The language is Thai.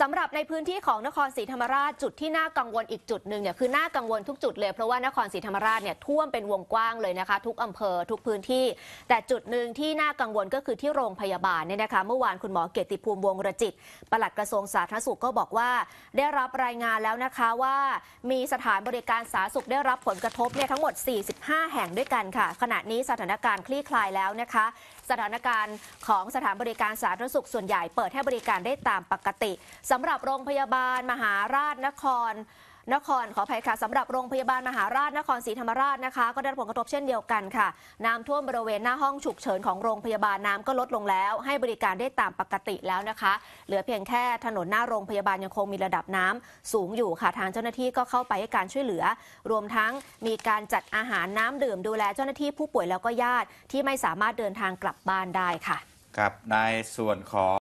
สำหรับในพื้นที่ของนครศรีธรรมราชจุดที่น่ากังวลอีกจุดหนึ่งเนี่ยคือน่ากังวลทุกจุดเลยเพราะว่านครศรีธรรมราชเนี่ยท่วมเป็นวงกว้างเลยนะคะทุกอำเภอ ทุกพื้นที่ แต่จุดหนึ่งที่น่ากังวลก็คือที่โรงพยาบาลเนี่ยนะคะเมื่อวานคุณหมอเกติภูมิวงรจิตปลัดกระทรวงสาธารณสุขก็บอกว่า ได้รับรายงานแล้วนะคะว่ามีสถานบริการสาธารณสุขได้รับผลกระทบเนี่ยทั้งหมด 45 แห่งด้วยกันค่ะ ขณะนี้สถานการณ์คลี่คลายแล้วนะคะ สถานการณ์ของสถานบริการสาธารณสุขส่วนใหญ่เปิดให้บริการได้ตามปกติสำหรับโรงพยาบาลมหาราชนคร นครขออภัยค่ะสำหรับโรงพยาบาลมหาราชนครศรีธรรมราชนะคะ ก็ได้ผลกระทบเช่นเดียวกันค่ะน้ำท่วมบริเวณหน้าห้องฉุกเฉินของโรงพยาบาลน้ำก็ลดลงแล้วให้บริการได้ตามปกติแล้วนะคะ เหลือเพียงแค่ถนนหน้าโรงพยาบาลยังคงมีระดับน้ำสูงอยู่ค่ะทางเจ้าหน้าที่ก็เข้าไปให้การช่วยเหลือ รวมทั้งมีการจัดอาหารน้ำดื่มดูแล เจ้าหน้าที่ผู้ป่วยแล้วก็ญาติที่ไม่สามารถเดินทางกลับบ้านได้ค่ะครับในส่วนของ